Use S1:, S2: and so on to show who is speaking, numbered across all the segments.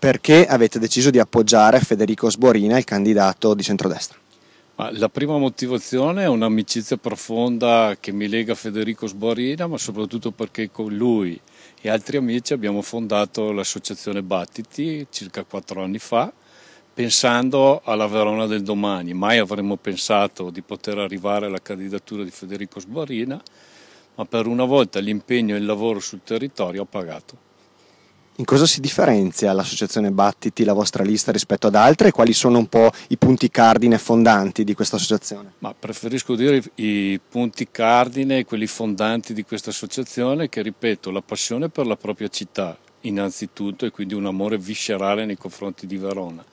S1: perché avete deciso di appoggiare Federico Sborina, il candidato di centrodestra?
S2: La prima motivazione è un'amicizia profonda che mi lega a Federico Sborina, ma soprattutto perché con lui e altri amici abbiamo fondato l'associazione Battiti circa quattro anni fa, pensando alla Verona del domani. Mai avremmo pensato di poter arrivare alla candidatura di Federico Sborina, ma per una volta l'impegno e il lavoro sul territorio ha pagato
S1: in cosa si differenzia l'associazione Battiti, la vostra lista rispetto ad altre e quali sono un po' i punti cardine fondanti di questa associazione?
S2: Ma preferisco dire i punti cardine, quelli fondanti di questa associazione che ripeto, la passione per la propria città innanzitutto e quindi un amore viscerale nei confronti di Verona.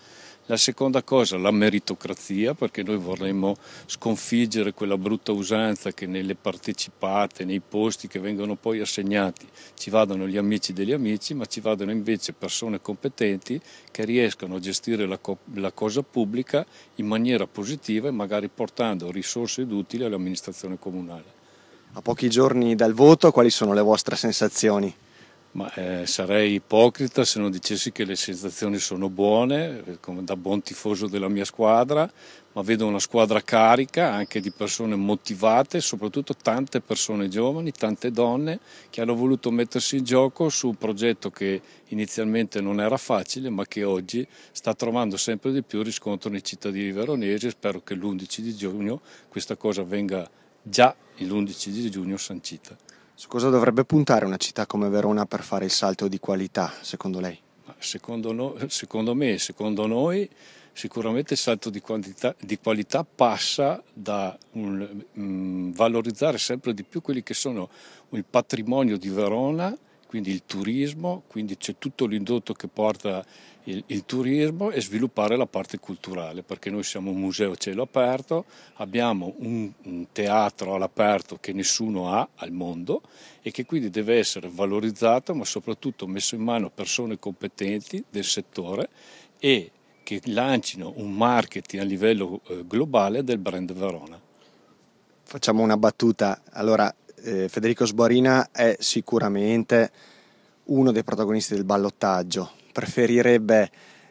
S2: La seconda cosa, la meritocrazia, perché noi vorremmo sconfiggere quella brutta usanza che nelle partecipate, nei posti che vengono poi assegnati, ci vadano gli amici degli amici, ma ci vadano invece persone competenti che riescano a gestire la, co- la cosa pubblica in maniera positiva e magari portando risorse ed utili all'amministrazione comunale. A pochi giorni dal voto, quali sono le vostre sensazioni? Ma eh, sarei ipocrita se non dicessi che le sensazioni sono buone, eh, da buon tifoso della mia squadra, ma vedo una squadra carica anche di persone motivate, soprattutto tante persone giovani, tante donne che hanno voluto mettersi in gioco su un progetto che inizialmente non era facile, ma che oggi sta trovando sempre di più riscontro nei cittadini veronesi e spero che l'11 di giugno questa cosa venga già l'11 di giugno sancita.
S1: Su cosa dovrebbe puntare una città come Verona per fare il salto di qualità, secondo lei?
S2: Secondo, no, secondo me, secondo noi, sicuramente il salto di, quantità, di qualità passa da un, um, valorizzare sempre di più quelli che sono il patrimonio di Verona, quindi il turismo, quindi c'è tutto l'indotto che porta il, il, turismo e sviluppare la parte culturale, perché noi siamo un museo a cielo aperto, abbiamo un, un teatro all'aperto che nessuno ha al mondo e che quindi deve essere valorizzato, ma soprattutto messo in mano persone competenti del settore e che lancino un marketing a livello eh, globale
S1: del brand Verona. Facciamo una battuta, allora eh, Federico Sborina è sicuramente uno dei protagonisti del ballottaggio, preferirebbe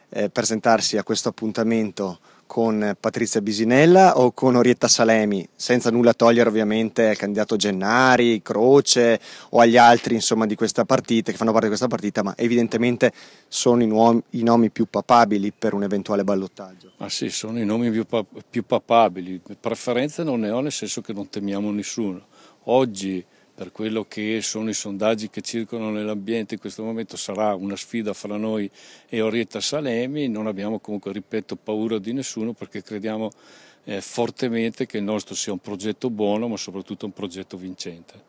S1: eh, presentarsi a questo appuntamento con Patrizia Bisinella o con Orietta Salemi, senza nulla togliere ovviamente al candidato Gennari, Croce o agli altri insomma, di questa partita, che fanno parte di questa partita, ma evidentemente sono i, nuovi, i nomi più papabili per un eventuale ballottaggio.
S2: Ma ah sì, sono i nomi più, pap- più papabili, preferenze non ne ho nel senso che non temiamo nessuno. Oggi per quello che sono i sondaggi che circolano nell'ambiente in questo momento sarà una sfida fra noi e Orietta Salemi, non abbiamo comunque, ripeto, paura di nessuno perché crediamo eh, fortemente che il nostro sia un progetto buono ma soprattutto un progetto vincente.